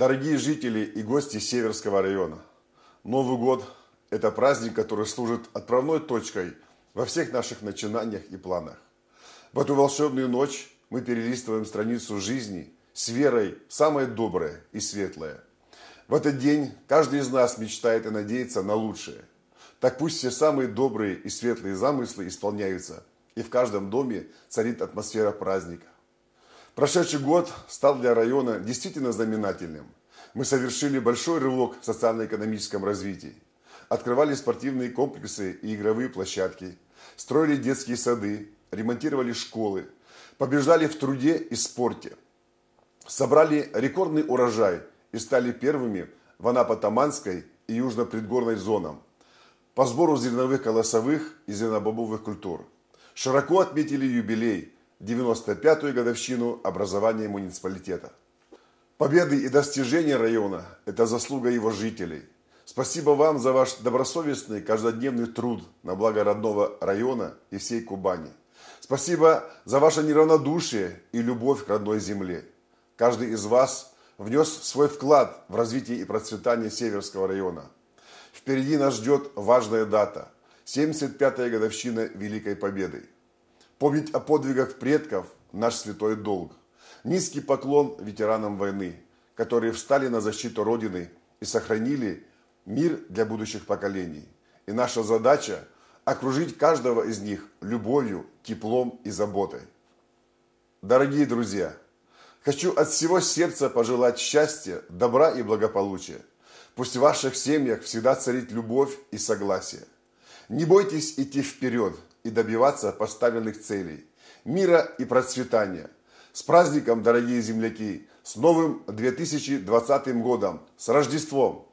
Дорогие жители и гости Северского района, Новый год – это праздник, который служит отправной точкой во всех наших начинаниях и планах. В эту волшебную ночь мы перелистываем страницу жизни с верой в самое доброе и светлое. В этот день каждый из нас мечтает и надеется на лучшее. Так пусть все самые добрые и светлые замыслы исполняются, и в каждом доме царит атмосфера праздника. Прошедший год стал для района действительно знаменательным. Мы совершили большой рывок в социально-экономическом развитии. Открывали спортивные комплексы и игровые площадки, строили детские сады, ремонтировали школы, побеждали в труде и спорте. Собрали рекордный урожай и стали первыми в Анапо-Таманской и Южно-Предгорной зонам по сбору зерновых колосовых и зернобобовых культур. Широко отметили юбилей – 95-ю годовщину образования муниципалитета. Победы и достижения района – это заслуга его жителей. Спасибо вам за ваш добросовестный каждодневный труд на благо родного района и всей Кубани. Спасибо за ваше неравнодушие и любовь к родной земле. Каждый из вас внес свой вклад в развитие и процветание Северского района. Впереди нас ждет важная дата – 75-я годовщина Великой Победы. Помнить о подвигах предков – наш святой долг. Низкий поклон ветеранам войны, которые встали на защиту Родины и сохранили мир для будущих поколений. И наша задача – окружить каждого из них любовью, теплом и заботой. Дорогие друзья, хочу от всего сердца пожелать счастья, добра и благополучия. Пусть в ваших семьях всегда царит любовь и согласие. Не бойтесь идти вперед – и добиваться поставленных целей – мира и процветания. С праздником, дорогие земляки! С новым 2020 годом! С Рождеством!